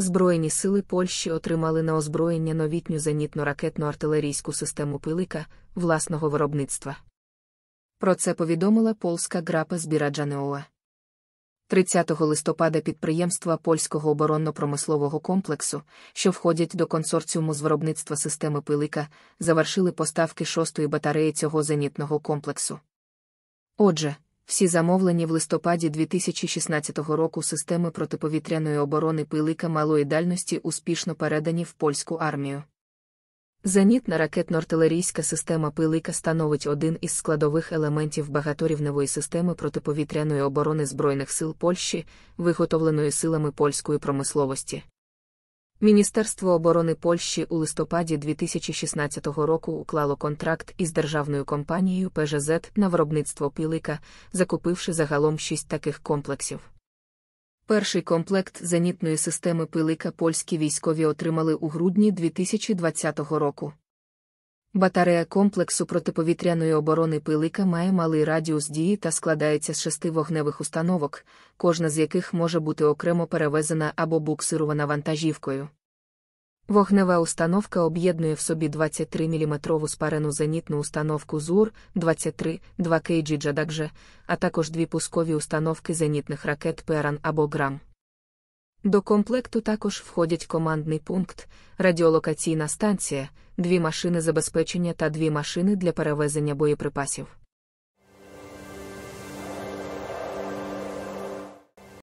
Збройні сили Польщі отримали на озброєння новітню зенітно-ракетну артилерійську систему пилика власного виробництва. Про це повідомила польська грапа Збіраджанеоа. 30 листопада підприємства польського оборонно-промислового комплексу, що входять до консорціуму з виробництва системи пилика, завершили поставки шостої батареї цього зенітного комплексу. Отже, всі замовлені в листопаді 2016 року системи протиповітряної оборони пилика малої дальності успішно передані в польську армію. Зенітна ракетно-артилерійська система пилика становить один із складових елементів багаторівневої системи протиповітряної оборони Збройних сил Польщі, виготовленої силами польської промисловості. Міністерство оборони Польщі у листопаді 2016 року уклало контракт із державною компанією ПЖЗ на виробництво пилика, закупивши загалом шість таких комплексів. Перший комплект зенітної системи пилика польські військові отримали у грудні 2020 року. Батарея комплексу протиповітряної оборони пилика має малий радіус дії та складається з шести вогневих установок, кожна з яких може бути окремо перевезена або буксирована вантажівкою. Вогнева установка об'єднує в собі 23 мм спарену зенітну установку ЗУР 23 2 кг «Джадакже», а також дві пускові установки зенітних ракет Перан або ГРАМ. До комплекту також входять командний пункт, радіолокаційна станція, дві машини забезпечення та дві машини для перевезення боєприпасів.